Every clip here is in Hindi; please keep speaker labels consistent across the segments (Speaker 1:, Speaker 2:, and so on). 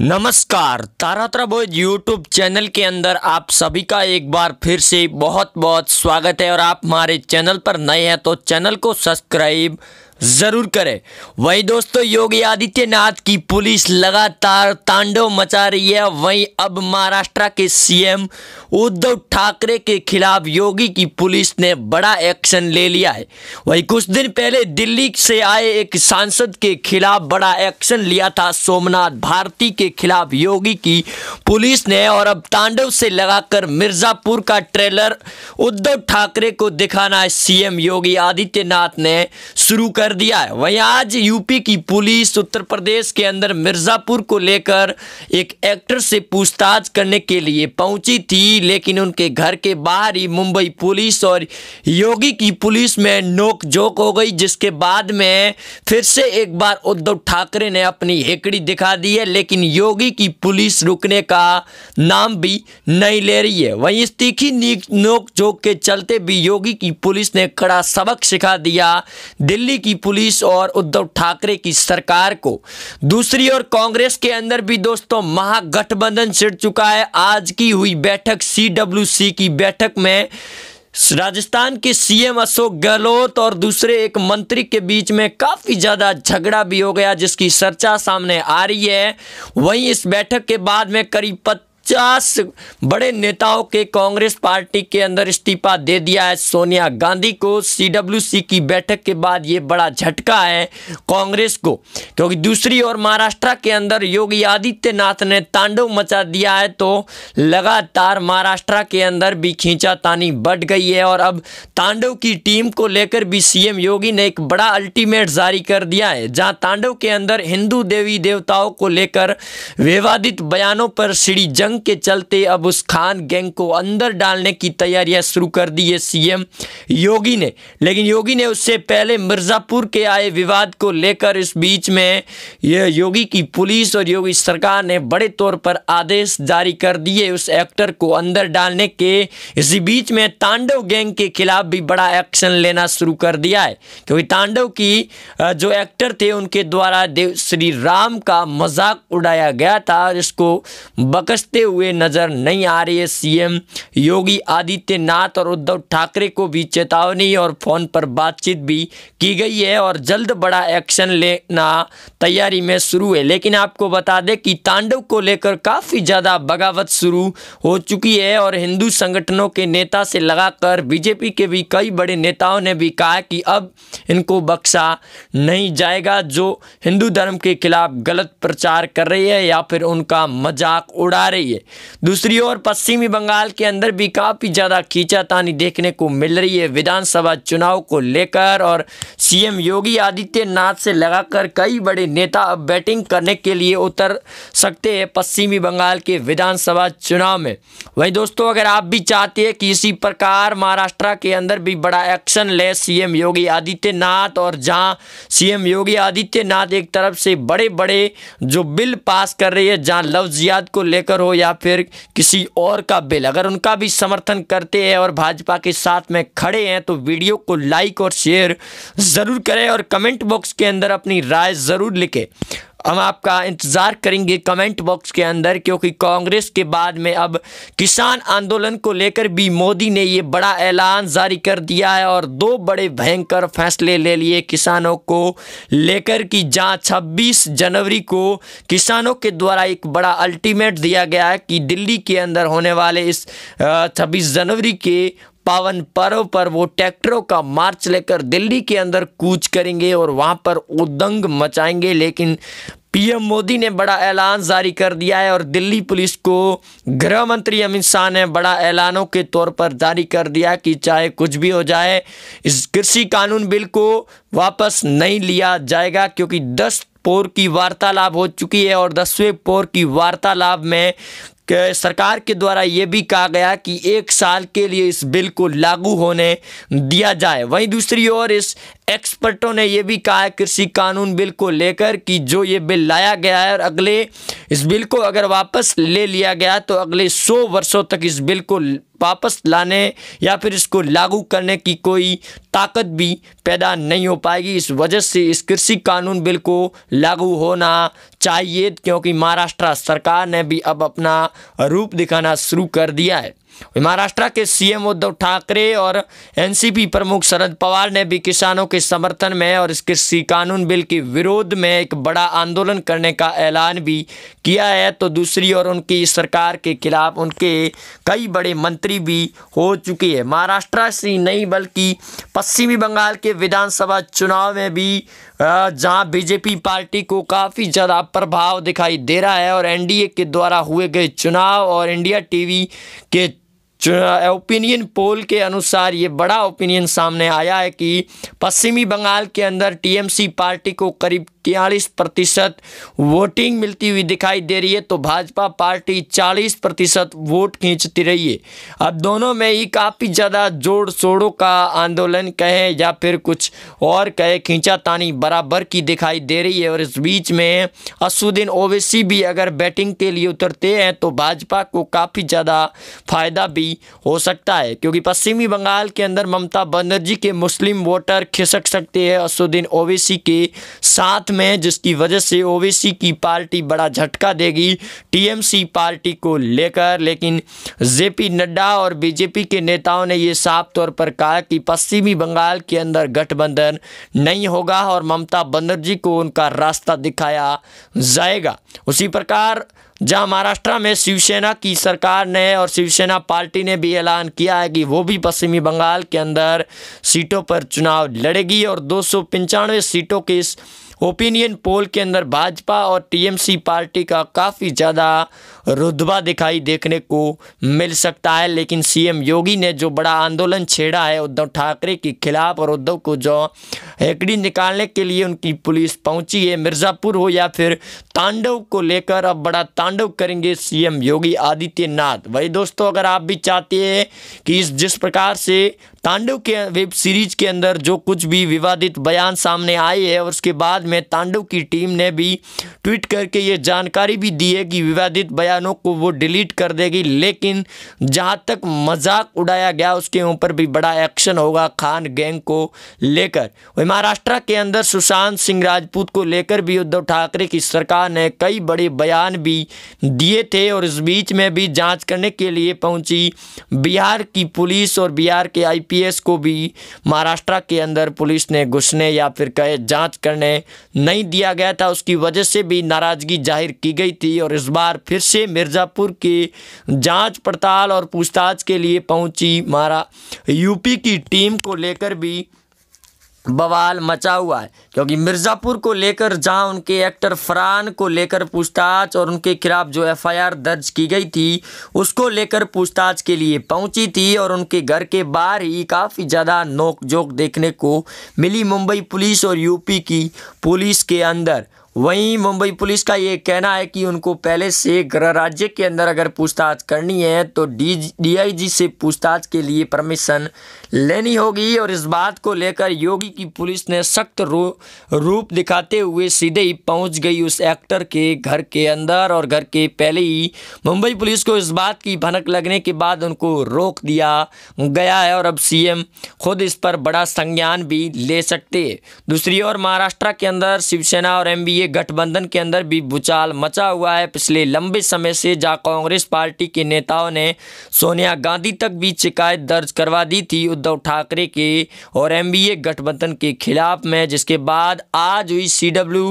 Speaker 1: नमस्कार तारात्रा बोज यूट्यूब चैनल के अंदर आप सभी का एक बार फिर से बहुत बहुत स्वागत है और आप हमारे चैनल पर नए हैं तो चैनल को सब्सक्राइब ज़रूर करें वहीं दोस्तों योगी आदित्यनाथ की पुलिस लगातार तांडव मचा रही है वहीं अब महाराष्ट्र के सीएम उद्धव ठाकरे के खिलाफ योगी की पुलिस ने बड़ा एक्शन ले लिया है वहीं कुछ दिन पहले दिल्ली से आए एक सांसद के खिलाफ बड़ा एक्शन लिया था सोमनाथ भारती के खिलाफ योगी की पुलिस ने और अब तांडव से लगाकर मिर्जापुर का ट्रेलर उद्धव ठाकरे को दिखाना सीएम योगी आदित्यनाथ ने शुरू कर दिया है वहीं आज यूपी की पुलिस उत्तर प्रदेश के अंदर मिर्जापुर को लेकर एक एक्टर से पूछताछ करने के लिए पहुंची थी थी लेकिन उनके घर के बाहर ही मुंबई पुलिस और योगी की पुलिस में नोक जोक हो गई जिसके बाद में फिर से एक बार उद्धव ठाकरे ने अपनी हेकड़ी दिखा दी है लेकिन योगी की पुलिस रुकने का नाम भी नहीं ले रही है वहीं इस तीखी नोक जोक के चलते भी योगी की पुलिस ने कड़ा सबक सिखा दिया दिल्ली की पुलिस और उद्धव ठाकरे की सरकार को दूसरी ओर कांग्रेस के अंदर भी दोस्तों महागठबंधन छिड़ चुका है आज की हुई बैठक सीडब्ल्यूसी की बैठक में राजस्थान के सीएम अशोक गहलोत और दूसरे एक मंत्री के बीच में काफ़ी ज़्यादा झगड़ा भी हो गया जिसकी चर्चा सामने आ रही है वहीं इस बैठक के बाद में करीब पचास बड़े नेताओं के कांग्रेस पार्टी के अंदर इस्तीफा दे दिया है सोनिया गांधी को सीडब्ल्यूसी की बैठक के बाद ये बड़ा झटका है कांग्रेस को क्योंकि दूसरी ओर महाराष्ट्र के अंदर योगी आदित्यनाथ ने तांडव मचा दिया है तो लगातार महाराष्ट्र के अंदर भी खींचातानी बढ़ गई है और अब तांडव की टीम को लेकर भी सीएम योगी ने एक बड़ा अल्टीमेट जारी कर दिया है जहां तांडव के अंदर हिंदू देवी देवताओं को लेकर विवादित बयानों पर सीढ़ी जंग मांग के चलते अब उस खान गैंग को अंदर डालने की तैयारियां शुरू कर दी है सीएम योगी ने लेकिन योगी ने उससे पहले मिर्ज़ापुर के आए विवाद को लेकर इस बीच में यह योगी की पुलिस और योगी सरकार ने बड़े तौर पर आदेश जारी कर दिए उस एक्टर को अंदर डालने के इसी बीच में तांडव गैंग के खिलाफ भी बड़ा एक्शन लेना शुरू कर दिया है क्योंकि तांडव की जो एक्टर थे उनके द्वारा देव श्री राम का मजाक उड़ाया गया था और इसको बकसते करते हुए नजर नहीं आ रहे सीएम योगी आदित्यनाथ और उद्धव ठाकरे को भी चेतावनी और फोन पर बातचीत भी की गई है और जल्द बड़ा एक्शन लेना तैयारी में शुरू है लेकिन आपको बता दें कि तांडव को लेकर काफ़ी ज़्यादा बगावत शुरू हो चुकी है और हिंदू संगठनों के नेता से लगाकर बीजेपी के भी कई बड़े नेताओं ने भी कहा कि अब इनको बख्शा नहीं जाएगा जो हिंदू धर्म के खिलाफ गलत प्रचार कर रही है या फिर उनका मजाक उड़ा रही है है दूसरी ओर पश्चिमी बंगाल के अंदर भी काफ़ी ज़्यादा खींचातानी देखने को मिल रही है विधानसभा चुनाव को लेकर और सीएम योगी आदित्यनाथ से लगाकर कई बड़े नेता अब बैटिंग करने के लिए उतर सकते हैं पश्चिमी बंगाल के विधानसभा चुनाव में वहीं दोस्तों अगर आप भी चाहते हैं कि इसी प्रकार महाराष्ट्र के अंदर भी बड़ा एक्शन ले सीएम योगी आदित्यनाथ और जहां सीएम योगी आदित्यनाथ एक तरफ से बड़े बड़े जो बिल पास कर रही है जहां लव जियाद को लेकर हो या फिर किसी और का बिल अगर उनका भी समर्थन करते हैं और भाजपा के साथ में खड़े हैं तो वीडियो को लाइक और शेयर ज़रूर करें और कमेंट बॉक्स के अंदर अपनी राय ज़रूर लिखें हम आपका इंतज़ार करेंगे कमेंट बॉक्स के अंदर क्योंकि कांग्रेस के बाद में अब किसान आंदोलन को लेकर भी मोदी ने ये बड़ा ऐलान जारी कर दिया है और दो बड़े भयंकर फैसले ले लिए किसानों को लेकर कि जहाँ 26 जनवरी को किसानों के द्वारा एक बड़ा अल्टीमेट दिया गया है कि दिल्ली के अंदर होने वाले इस छब्बीस जनवरी के पावन पर्व पर वो ट्रैक्टरों का मार्च लेकर दिल्ली के अंदर कूच करेंगे और वहाँ पर उदंग मचाएंगे लेकिन पीएम मोदी ने बड़ा ऐलान जारी कर दिया है और दिल्ली पुलिस को गृह मंत्री अमित शाह ने बड़ा ऐलानों के तौर पर जारी कर दिया कि चाहे कुछ भी हो जाए इस कृषि कानून बिल को वापस नहीं लिया जाएगा क्योंकि दस पोर की वार्तालाप हो चुकी है और दसवें पोर की वार्तालाप में सरकार के द्वारा ये भी कहा गया कि एक साल के लिए इस बिल को लागू होने दिया जाए वहीं दूसरी ओर इस एक्सपर्टों ने यह भी कहा है कृषि कानून बिल को लेकर कि जो ये बिल लाया गया है और अगले इस बिल को अगर वापस ले लिया गया तो अगले सौ वर्षों तक इस बिल को वापस लाने या फिर इसको लागू करने की कोई ताकत भी पैदा नहीं हो पाएगी इस वजह से इस कृषि कानून बिल को लागू होना चाहिए क्योंकि महाराष्ट्र सरकार ने भी अब अपना रूप दिखाना शुरू कर दिया है महाराष्ट्र के सीएम उद्धव ठाकरे और एनसीपी प्रमुख शरद पवार ने भी किसानों के समर्थन में और इस कृषि कानून बिल के विरोध में एक बड़ा आंदोलन करने का ऐलान भी किया है तो दूसरी ओर उनकी सरकार के खिलाफ उनके कई बड़े मंत्री भी हो चुके हैं महाराष्ट्र से नहीं बल्कि पश्चिमी बंगाल के विधानसभा चुनाव में भी जहाँ बीजेपी पार्टी को काफ़ी ज़्यादा प्रभाव दिखाई दे रहा है और एनडीए के द्वारा हुए गए चुनाव और इंडिया टीवी के ओपिनियन पोल के अनुसार ये बड़ा ओपिनियन सामने आया है कि पश्चिमी बंगाल के अंदर टीएमसी पार्टी को करीब तियालीस प्रतिशत वोटिंग मिलती हुई दिखाई दे रही है तो भाजपा पार्टी चालीस प्रतिशत वोट खींचती रही है अब दोनों में ही काफ़ी ज़्यादा जोड़ शोड़ों का आंदोलन कहें या फिर कुछ और कहे खींचा तानी बराबर की दिखाई दे रही है और इस बीच में असुद्दीन ओवैसी भी अगर बैटिंग के लिए उतरते हैं तो भाजपा को काफ़ी ज़्यादा फायदा भी भी हो सकता है क्योंकि पश्चिमी बंगाल के अंदर ममता बनर्जी के मुस्लिम वोटर खिसक सकते हैं असुद्दीन ओवैसी के साथ में जिसकी वजह से ओवैसी की पार्टी बड़ा झटका देगी टीएमसी पार्टी को लेकर लेकिन जेपी नड्डा और बीजेपी के नेताओं ने यह साफ तौर पर कहा कि पश्चिमी बंगाल के अंदर गठबंधन नहीं होगा और ममता बनर्जी को उनका रास्ता दिखाया जाएगा उसी प्रकार जहां महाराष्ट्र में शिवसेना की सरकार ने और शिवसेना पार्टी ने भी ऐलान किया है कि वो भी पश्चिमी बंगाल के अंदर सीटों पर चुनाव लड़ेगी और दो सीटों के इस ओपिनियन पोल के अंदर भाजपा और टीएमसी पार्टी का काफ़ी ज़्यादा रुतबा दिखाई देखने को मिल सकता है लेकिन सीएम योगी ने जो बड़ा आंदोलन छेड़ा है उद्धव ठाकरे के खिलाफ और उद्धव को जो हेकड़ी निकालने के लिए उनकी पुलिस पहुंची है मिर्ज़ापुर हो या फिर तांडव को लेकर अब बड़ा तांडव करेंगे सीएम योगी आदित्यनाथ वही दोस्तों अगर आप भी चाहते हैं कि इस जिस प्रकार से तांडव के वेब सीरीज के अंदर जो कुछ भी विवादित बयान सामने आए हैं और उसके बाद में तांडव की टीम ने भी ट्वीट करके ये जानकारी भी दी है कि विवादित बयानों को वो डिलीट कर देगी लेकिन जहाँ तक मजाक उड़ाया गया उसके ऊपर भी बड़ा एक्शन होगा खान गैंग को लेकर वही महाराष्ट्र के अंदर सुशांत सिंह राजपूत को लेकर भी उद्धव ठाकरे की सरकार ने कई बड़े बयान भी दिए थे और इस बीच में भी जाँच करने के लिए पहुंची बिहार की पुलिस और बिहार के आई आईपीएस को भी महाराष्ट्र के अंदर पुलिस ने घुसने या फिर कहे जांच करने नहीं दिया गया था उसकी वजह से भी नाराज़गी जाहिर की गई थी और इस बार फिर से मिर्ज़ापुर की जांच पड़ताल और पूछताछ के लिए पहुंची मारा यूपी की टीम को लेकर भी बवाल मचा हुआ है क्योंकि मिर्ज़ापुर को लेकर जहां उनके एक्टर फरहान को लेकर पूछताछ और उनके खिलाफ जो एफआईआर दर्ज की गई थी उसको लेकर पूछताछ के लिए पहुंची थी और उनके घर के बाहर ही काफ़ी ज़्यादा नोक जोक देखने को मिली मुंबई पुलिस और यूपी की पुलिस के अंदर वहीं मुंबई पुलिस का ये कहना है कि उनको पहले से गृह राज्य के अंदर अगर पूछताछ करनी है तो डी डीआईजी से पूछताछ के लिए परमिशन लेनी होगी और इस बात को लेकर योगी की पुलिस ने सख्त रू, रूप दिखाते हुए सीधे ही पहुंच गई उस एक्टर के घर के अंदर और घर के पहले ही मुंबई पुलिस को इस बात की भनक लगने के बाद उनको रोक दिया गया है और अब सी खुद इस पर बड़ा संज्ञान भी ले सकते दूसरी ओर महाराष्ट्र के अंदर शिवसेना और एम ये गठबंधन के अंदर भी भूचाल मचा हुआ है पिछले लंबे समय से जहाँ कांग्रेस पार्टी के नेताओं ने सोनिया गांधी तक भी शिकायत दर्ज करवा दी थी उद्धव ठाकरे के और एम गठबंधन के खिलाफ में जिसके बाद आज हुई C W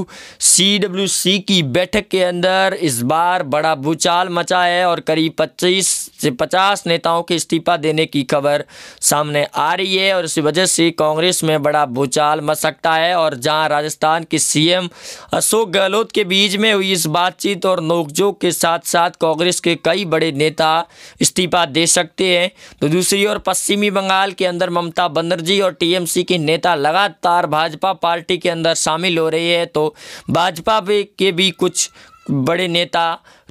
Speaker 1: C W C की बैठक के अंदर इस बार बड़ा भूचाल मचा है और करीब पच्चीस से पचास नेताओं के इस्तीफा देने की खबर सामने आ रही है और इस वजह से कांग्रेस में बड़ा भूचाल मच सकता है और जहां राजस्थान के सीएम अशोक गहलोत के बीच में हुई इस बातचीत और नोकझोंक के साथ साथ कांग्रेस के कई बड़े नेता इस्तीफा दे सकते हैं तो दूसरी ओर पश्चिमी बंगाल के अंदर ममता बनर्जी और टीएमसी के नेता लगातार भाजपा पार्टी के अंदर शामिल हो रहे हैं तो भाजपा के भी कुछ बड़े नेता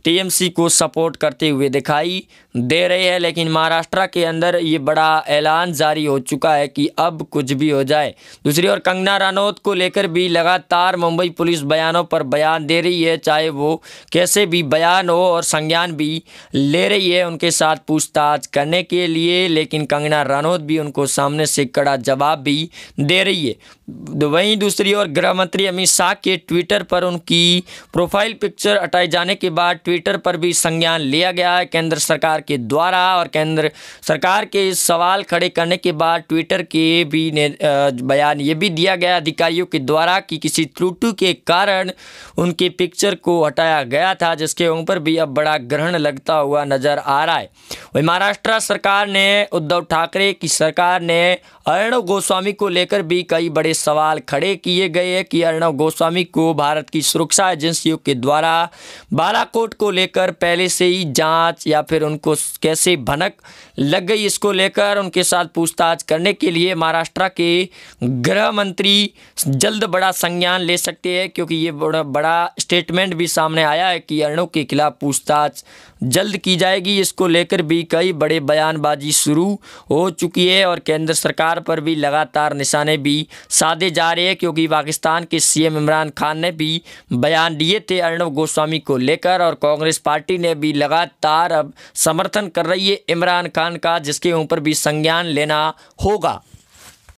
Speaker 1: टीएमसी को सपोर्ट करते हुए दिखाई दे रहे हैं लेकिन महाराष्ट्र के अंदर ये बड़ा ऐलान जारी हो चुका है कि अब कुछ भी हो जाए दूसरी ओर कंगना रनौत को लेकर भी लगातार मुंबई पुलिस बयानों पर बयान दे रही है चाहे वो कैसे भी बयान हो और संज्ञान भी ले रही है उनके साथ पूछताछ करने के लिए लेकिन कंगना रनौत भी उनको सामने से कड़ा जवाब भी दे रही है तो वहीं दूसरी ओर गृह मंत्री अमित शाह के ट्विटर पर उनकी प्रोफाइल पिक्चर हटाए जाने के बाद ट्विटर पर भी संज्ञान लिया गया है केंद्र सरकार के द्वारा और केंद्र सरकार के इस सवाल खड़े करने के बाद ट्विटर के भी बयान ये भी दिया गया अधिकारियों के द्वारा कि किसी त्रुटि के कारण उनके पिक्चर को हटाया गया था जिसके ऊपर भी अब बड़ा ग्रहण लगता हुआ नजर आ रहा है वही महाराष्ट्र सरकार ने उद्धव ठाकरे की सरकार ने अर्णव गोस्वामी को लेकर भी कई बड़े सवाल खड़े किए गए हैं कि अर्णव गोस्वामी को भारत की सुरक्षा एजेंसियों के द्वारा बालाकोट को लेकर पहले से ही जांच या फिर उनको कैसे भनक लग गई इसको लेकर उनके साथ पूछताछ करने के लिए महाराष्ट्र के गृह मंत्री जल्द बड़ा संज्ञान ले सकते हैं क्योंकि ये बड़ा बड़ा स्टेटमेंट भी सामने आया है कि अर्णव के खिलाफ पूछताछ जल्द की जाएगी इसको लेकर भी कई बड़े बयानबाजी शुरू हो चुकी है और केंद्र सरकार पर भी लगातार निशाने भी साधे जा रहे हैं क्योंकि पाकिस्तान के सीएम इमरान खान ने भी बयान दिए थे अर्णव गोस्वामी को लेकर और कांग्रेस पार्टी ने भी लगातार अब सम समर्थन कर रही है इमरान खान का जिसके ऊपर भी संज्ञान लेना होगा